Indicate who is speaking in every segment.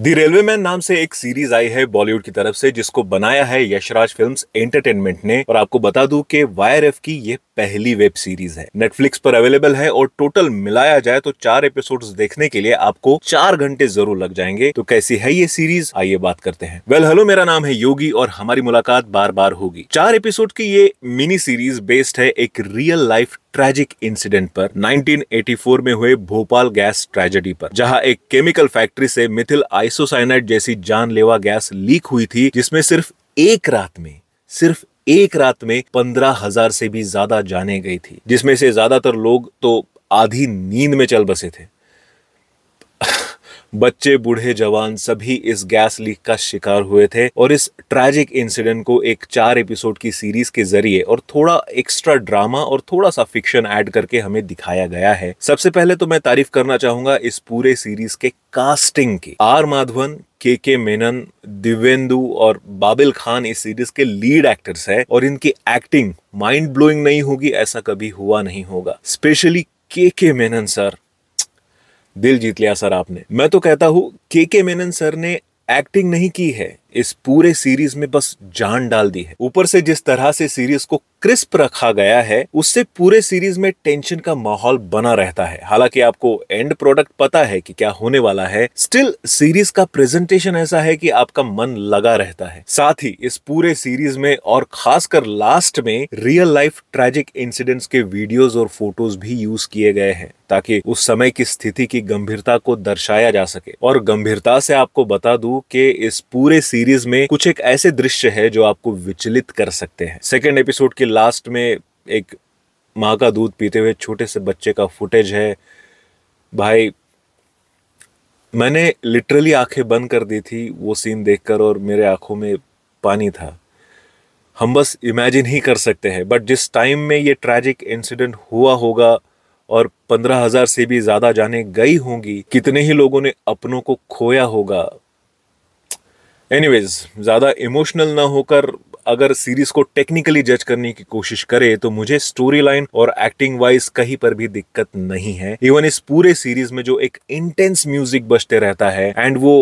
Speaker 1: दी railway man नाम से एक सीरीज आई है बॉलीवुड की तरफ से जिसको बनाया है यशराज फिल्म्स एंटरटेनमेंट ने और आपको बता दूं कि वायर की ये पहली वेब सीरीज है नेटफ्लिक्स पर अवेलेबल है और टोटल मिलाया जाए तो चार एपिसोड देखने के लिए आपको चार घंटे जरूर लग जाएंगे तो कैसी है ये सीरीज आइए बात करते हैं वेल well, हेलो मेरा नाम है योगी और हमारी मुलाकात बार बार होगी चार एपिसोड की ये मिनी सीरीज बेस्ड है एक रियल लाइफ ट्रेजिक इंसिडेंट पर 1984 में हुए भोपाल गैस ट्रेजेडी पर जहां एक केमिकल फैक्ट्री से मिथिल आइसोसाइनाइड जैसी जानलेवा गैस लीक हुई थी जिसमें सिर्फ एक रात में सिर्फ एक रात में पंद्रह हजार से भी ज्यादा जाने गई थी जिसमें से ज्यादातर लोग तो आधी नींद में चल बसे थे बच्चे बूढ़े जवान सभी इस गैस लीक का शिकार हुए थे और इस ट्रेजिक इंसिडेंट को एक चार एपिसोड की सीरीज के जरिए और थोड़ा एक्स्ट्रा ड्रामा और थोड़ा सा फिक्शन ऐड करके हमें दिखाया गया है सबसे पहले तो मैं तारीफ करना चाहूंगा इस पूरे सीरीज के कास्टिंग की आर माधवन के के मेनन दिवेंदु और बाबिल खान इस सीरीज के लीड एक्टर्स है और इनकी एक्टिंग माइंड ब्लोइंग नहीं होगी ऐसा कभी हुआ नहीं होगा स्पेशली के के मेनन सर दिल जीत लिया सर आपने मैं तो कहता हूँ के के मेनन सर ने एक्टिंग नहीं की है इस पूरे सीरीज में बस जान डाल दी है ऊपर से जिस तरह से सीरीज को क्रिस्प रखा गया है उससे पूरे सीरीज में टेंशन का माहौल बना रहता है हालांकि आपको एंड प्रोडक्ट पता है कि क्या होने वाला है स्टिल सीरीज का प्रेजेंटेशन ऐसा है कि आपका मन लगा रहता है साथ ही इस पूरे सीरीज में और खासकर लास्ट में रियल लाइफ ट्रेजिक इंसिडेंट्स के वीडियोस और फोटोज भी यूज किए गए हैं ताकि उस समय की स्थिति की गंभीरता को दर्शाया जा सके और गंभीरता से आपको बता दू की इस पूरे सीरीज सीरीज में कुछ एक ऐसे दृश्य है जो आपको विचलित कर सकते हैं सेकेंड एपिसोड के लास्ट में एक माँ का दूध पीते हुए छोटे से बच्चे का फुटेज है भाई मैंने लिटरली आंखें बंद कर दी थी वो सीन देखकर और मेरे आंखों में पानी था हम बस इमेजिन ही कर सकते हैं बट जिस टाइम में ये ट्रैजिक इंसिडेंट हुआ होगा और पंद्रह हज़ार से भी ज़्यादा जाने गई होंगी कितने ही लोगों ने अपनों को खोया होगा एनीवेज ज़्यादा इमोशनल ना होकर अगर सीरीज को टेक्निकली जज करने की कोशिश करे तो मुझे स्टोरी लाइन और एक्टिंग वाइज कहीं पर भी दिक्कत नहीं है इवन इस पूरे सीरीज में जो एक इंटेंस म्यूजिक बजते रहता है एंड वो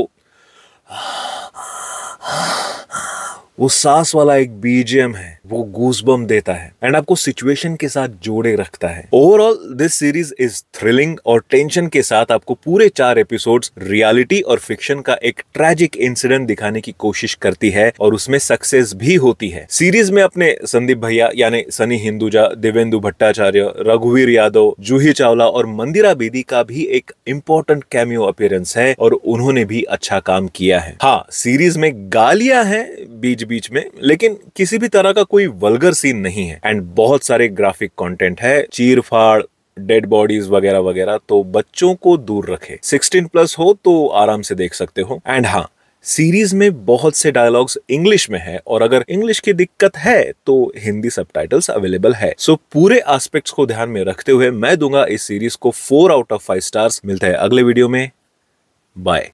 Speaker 1: वो सास वाला एक बीजेम है वो गूसबम देता है एंड आपको सिचुएशन के साथ जोड़े रखता है overall this series is thrilling और टेंशन के साथ आपको पूरे चार एपिसोड्स रियलिटी और फिक्शन का एक ट्रेजिक इंसिडेंट दिखाने की कोशिश करती है और उसमें सक्सेस भी होती है सीरीज में अपने संदीप भैया यानी सनी हिंदुजा देवेंदु भट्टाचार्य रघुवीर यादव जूही चावला और मंदिरा बेदी का भी एक इम्पोर्टेंट कैमियो अपियरेंस है और उन्होंने भी अच्छा काम किया है हाँ सीरीज में गालियां हैं बीच बीच में लेकिन किसी भी तरह का कोई वल्गर सीन नहीं है एंड बहुत सारे ग्राफिक कंटेंट है चीर फाड़ डेड बॉडीज वगैरह वगैरह तो बच्चों को दूर रखे 16 प्लस हो तो आराम से देख सकते हो एंड हाँ सीरीज में बहुत से डायलॉग्स इंग्लिश में है और अगर इंग्लिश की दिक्कत है तो हिंदी सब अवेलेबल है सो so, पूरे एस्पेक्ट्स को ध्यान में रखते हुए मैं दूंगा इस सीरीज को four out of five stars मिलता है अगले वीडियो में बाय